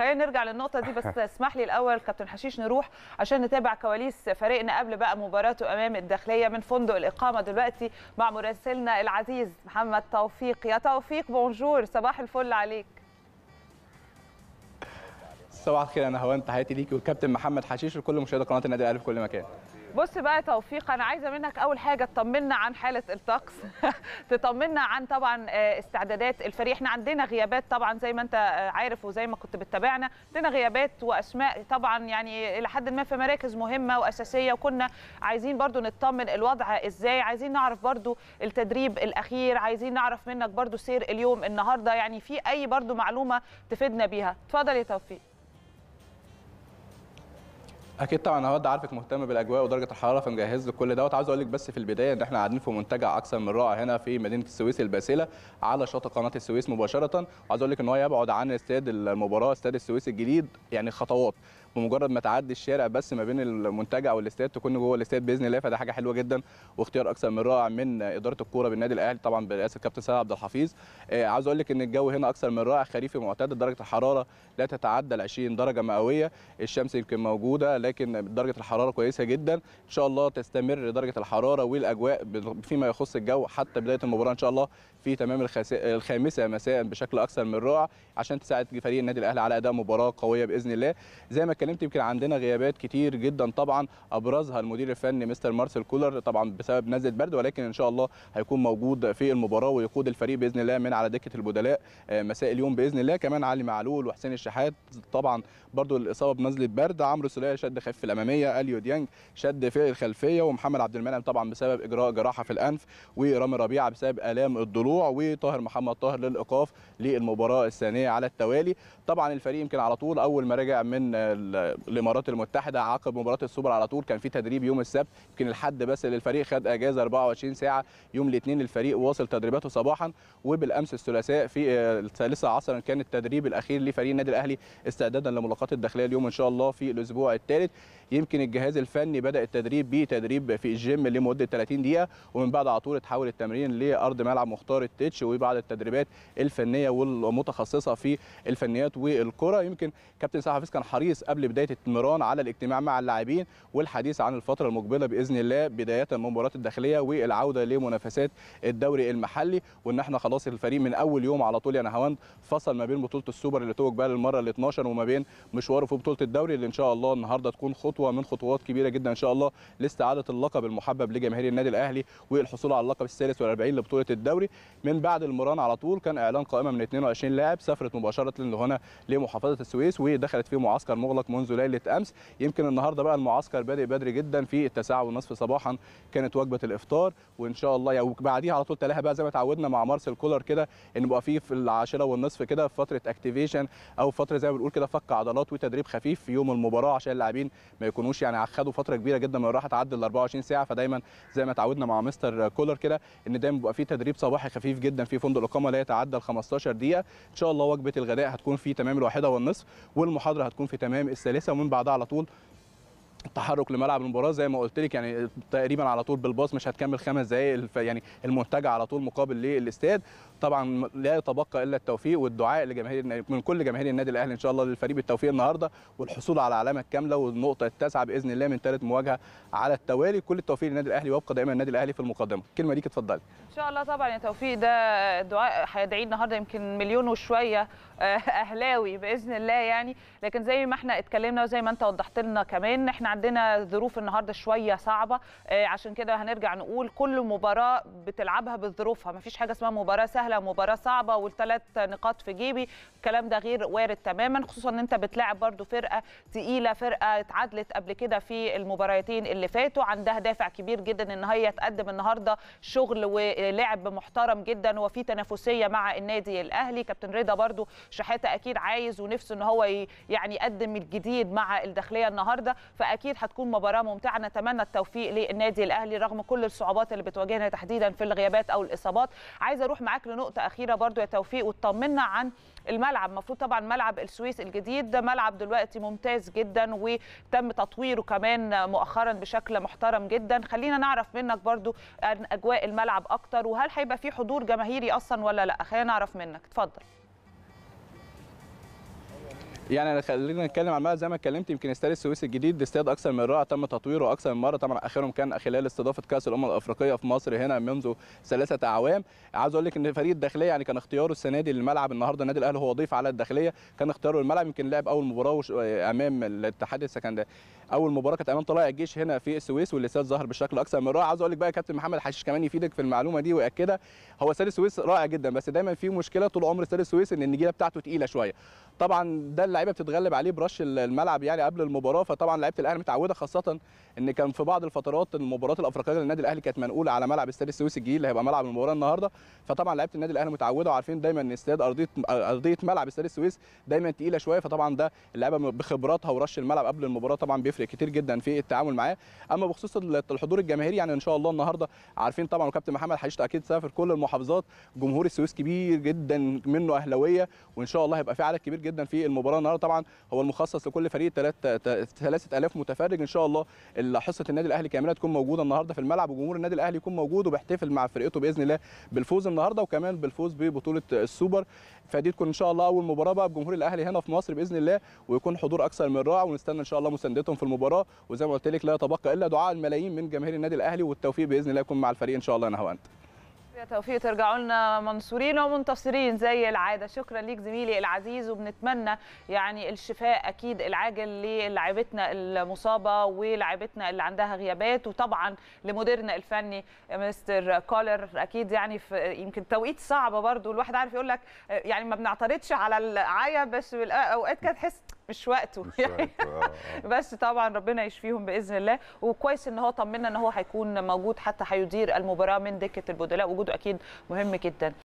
خلينا نرجع للنقطه دي بس اسمح لي الاول كابتن حشيش نروح عشان نتابع كواليس فريقنا قبل بقى مباراته امام الداخليه من فندق الاقامه دلوقتي مع مراسلنا العزيز محمد توفيق يا توفيق بونجور صباح الفل عليك صباح الخير انا هوان تحياتي ليكي والكابتن محمد حشيش وكل مشاهدي قناه النادي الاهلي في كل مكان بص بقى يا توفيق انا عايزه منك اول حاجه تطمنا عن حاله الطقس تطمنا عن طبعا آه، استعدادات الفريق احنا عندنا غيابات طبعا زي ما انت آه، عارف وزي ما كنت بتتابعنا عندنا غيابات واسماء طبعا يعني الى حد ما في مراكز مهمه واساسيه وكنا عايزين برضو نطمن الوضع ازاي عايزين نعرف برضو التدريب الاخير عايزين نعرف منك برضو سير اليوم النهارده يعني في اي برضو معلومه تفيدنا بيها اتفضل يا توفيق اكيد طبعا النهارده عارفك مهتم بالاجواء ودرجه الحراره فمجهز لك كل دوت عاوز اقول لك بس في البدايه ان احنا قاعدين في منتجع اكثر من رائع هنا في مدينه السويس الباسله على شاطئ قناه السويس مباشره عاوز اقول لك ان هو يبعد عن استاد المباراه استاد السويس الجديد يعني خطوات بمجرد ما تعدي الشارع بس ما بين المنتجع والاستاد تكون جوه الاستاد باذن الله فده حاجه حلوه جدا واختيار اكثر من رائع من اداره الكوره بالنادي الاهلي طبعا برئاسه الكابتن سيد عبد الحفيظ آه عاوز اقول لك ان الجو هنا اكثر من رائع خريفي معتدل درجه الحراره لا تتعدى ال 20 درجه مئويه الشمس يمكن موجوده لكن درجه الحراره كويسه جدا ان شاء الله تستمر درجه الحراره والاجواء فيما يخص الجو حتى بدايه المباراه ان شاء الله في تمام الخامسه مساء بشكل اكثر من رائع عشان تساعد فريق النادي الاهلي على اداء مباراه قويه باذن الله زي ما اتكلمت يمكن عندنا غيابات كتير جدا طبعا ابرزها المدير الفني مستر مارسيل كولر طبعا بسبب نزله برد ولكن ان شاء الله هيكون موجود في المباراه ويقود الفريق باذن الله من على دكه البدلاء آه، مساء اليوم باذن الله كمان علي معلول وحسين الشحات طبعا برضو الاصابه بنزله برد عمرو سليه شد خف الاماميه اليو ديانج شد في الخلفيه ومحمد عبد المنعم طبعا بسبب اجراء جراحه في الانف ورامي ربيعه بسبب الام الضلوع وطاهر محمد طاهر للايقاف للمباراه الثانيه على التوالي طبعا الفريق يمكن على طول اول ما رجع من الامارات المتحده عقب مباراه السوبر على طول كان في تدريب يوم السبت يمكن الحد بس للفريق خد اجازه 24 ساعه يوم الاثنين الفريق واصل تدريباته صباحا وبالامس الثلاثاء في آه، الثالثه عصرا كان التدريب الاخير لفريق النادي الاهلي استعدادا لملاقات الداخليه اليوم ان شاء الله في الاسبوع الثالث يمكن الجهاز الفني بدا التدريب بتدريب في الجيم لمده 30 دقيقه ومن بعد على طول اتحول التمرين لارض ملعب مختار التتش وبعد التدريبات الفنيه والمتخصصه في الفنيات والكره يمكن كابتن سعد حفيظ كان حريص قبل قبل بدايه التمران على الاجتماع مع اللاعبين والحديث عن الفتره المقبله باذن الله بدايه من مباراه الداخليه والعوده لمنافسات الدوري المحلي وان احنا خلاص الفريق من اول يوم على طول يا نهاوند فصل ما بين بطوله السوبر اللي توج بقى للمره ال 12 وما بين مشواره في بطوله الدوري اللي ان شاء الله النهارده تكون خطوه من خطوات كبيره جدا ان شاء الله لاستعاده اللقب المحبب لجماهير النادي الاهلي والحصول على اللقب الثالث والأربعين لبطوله الدوري من بعد المران على طول كان اعلان قائمه من 22 لاعب سافرت مباشره لهنا لمحافظه السويس ودخلت في معسكر مغلق منذ ليله امس يمكن النهارده بقى المعسكر بادئ بدري جدا في التساعه ونصف صباحا كانت وجبه الافطار وان شاء الله يعني بعديها على طول تلاها بقى زي ما اتعودنا مع مارسل كولر كده ان بقى فيه في العاشره والنصف كده فتره اكتيفيشن او فتره زي ما بنقول كده فك عضلات وتدريب خفيف في يوم المباراه عشان اللاعبين ما يكونوش يعني خدوا فتره كبيره جدا من الراحه تعدي ال 24 ساعه فدايما زي ما اتعودنا مع مستر كولر كده ان دايما بيبقى فيه تدريب صباحي خفيف جدا في فندق الاقامه لا يتعدى ال 15 دقيقه ان شاء الله وجبه الغداء هتكون في تمام الواحده والنصف والمحاضره هتكون في تمام الثالثه ومن بعدها على طول التحرك لملعب المباراه زي ما قلت لك يعني تقريبا على طول بالباص مش هتكمل خمس دقائق يعني المنتجع على طول مقابل للاستاد طبعا لا يتبقى الا التوفيق والدعاء لجماهير من كل جماهير النادي الاهلي ان شاء الله للفريق بالتوفيق النهارده والحصول على العلامه الكامله والنقطه التاسعه باذن الله من ثالث مواجهه على التوالي كل التوفيق للنادي الاهلي ويبقى دائما النادي الاهلي في المقدمه كلمه ليك اتفضلي ان شاء الله طبعا يا توفيق ده الدعاء هيدعي النهارده يمكن مليون وشويه اهلاوي باذن الله يعني لكن زي ما احنا اتكلمنا وزي ما انت وضحت لنا كمان احنا عندنا ظروف النهارده شويه صعبه آه، عشان كده هنرجع نقول كل مباراه بتلعبها بظروفها مفيش حاجه اسمها مباراه سهله مباراه صعبه والثلاث نقاط في جيبي الكلام ده غير وارد تماما خصوصا ان انت بتلاعب برده فرقه تقيله فرقه اتعادلت قبل كده في المباراتين اللي فاتوا عندها دافع كبير جدا ان هي تقدم النهارده شغل ولعب محترم جدا وفي تنافسيه مع النادي الاهلي كابتن رضا برده شحاته اكيد عايز ونفسه ان هو يعني يقدم الجديد مع الداخليه النهارده فاكيد هتكون مباراه ممتعه نتمنى التوفيق للنادي الاهلي رغم كل الصعوبات اللي بتواجهنا تحديدا في الغيابات او الاصابات عايزه اروح معاك لنقطه اخيره برضو يا توفيق وتطمنا عن الملعب المفروض طبعا ملعب السويس الجديد ده ملعب دلوقتي ممتاز جدا وتم تطويره كمان مؤخرا بشكل محترم جدا خلينا نعرف منك برضو عن اجواء الملعب اكتر وهل هيبقى في حضور جماهيري اصلا ولا لا خلينا نعرف منك اتفضل يعني خلينا نتكلم عن زي ما اتكلمت يمكن استاد السويس الجديد استاد اكثر من رائع تم تطويره اكثر من مره طبعا اخرهم كان خلال استضافه كاس الامم الافريقيه في مصر هنا منذ ثلاثه اعوام عاوز اقول لك ان فريق الداخليه يعني كان اختياره السنه دي للملعب النهارده النادي الاهلي هو ضيف على الداخليه كان اختياره الملعب يمكن لعب اول مباراه امام الاتحاد السكندري اول مباراه كانت امام طلائع الجيش هنا في السويس والاستاد ظهر بشكل اكثر من رائع عاوز اقول لك بقى يا كابتن محمد حشيش كمان يفيدك في المعلومه دي وياكدها هو استاد السويس رائع جدا بس دايما في مشكله طول عمر استاد السويس ان النجيله بتاعته تقيله شويه طبعا ده اللعيبه بتتغلب عليه برش الملعب يعني قبل المباراه فطبعا لعيبه الاهلي متعوده خاصه ان كان في بعض الفترات المباريات الافريقيه للنادي الاهلي كانت منقوله على ملعب استاد السويس الجديد اللي هيبقى ملعب المباراه النهارده فطبعا لعيبه النادي الاهلي متعوده وعارفين دايما ان استاد ارضيه ارضيه ملعب استاد السويس دايما تقيله شويه فطبعا ده اللعيبه بخبراتها ورش الملعب قبل المباراه طبعا بيفرق كتير جدا في التعامل معاه اما بخصوص الحضور الجماهيري يعني ان شاء الله النهارده عارفين طبعا وكابتن محمد حشيش اكيد سافر كل المحافظات جمهور السويس كبير جدا منه اهلاويه وان شاء الله هيبقى في عدد كبير جدا في المباراه النهارده طبعا هو المخصص لكل فريق 3000 متفرج ان شاء الله حصه النادي الاهلي كامله تكون موجوده النهارده في الملعب وجمهور النادي الاهلي يكون موجود وبيحتفل مع فرقته باذن الله بالفوز النهارده وكمان بالفوز ببطوله السوبر فدي تكون ان شاء الله اول مباراه بقى بجمهور الاهلي هنا في مصر باذن الله ويكون حضور اكثر من رائع ونستنى ان شاء الله مساندتهم في المباراه وزي ما قلت لك لا يتبقى الا دعاء الملايين من جماهير النادي الاهلي والتوفيق باذن الله يكون مع الفريق ان شاء الله انا وانت يا توفيق ترجعوا لنا منصورين ومنتصرين زي العاده شكرا ليك زميلي العزيز وبنتمنى يعني الشفاء اكيد العاجل للاعيبتنا المصابه ولاعيبتنا اللي عندها غيابات وطبعا لمديرنا الفني مستر كولر اكيد يعني في يمكن توقيت صعب برضو الواحد عارف يقول لك يعني ما بنعترضش على العايه بس اوقات كده تحس مش وقته مش يعني آه، آه. بس طبعا ربنا يشفيهم باذن الله وكويس ان هو طمنا ان هو هيكون موجود حتى هيدير المباراه من دكه البدلاء وجوده اكيد مهم جدا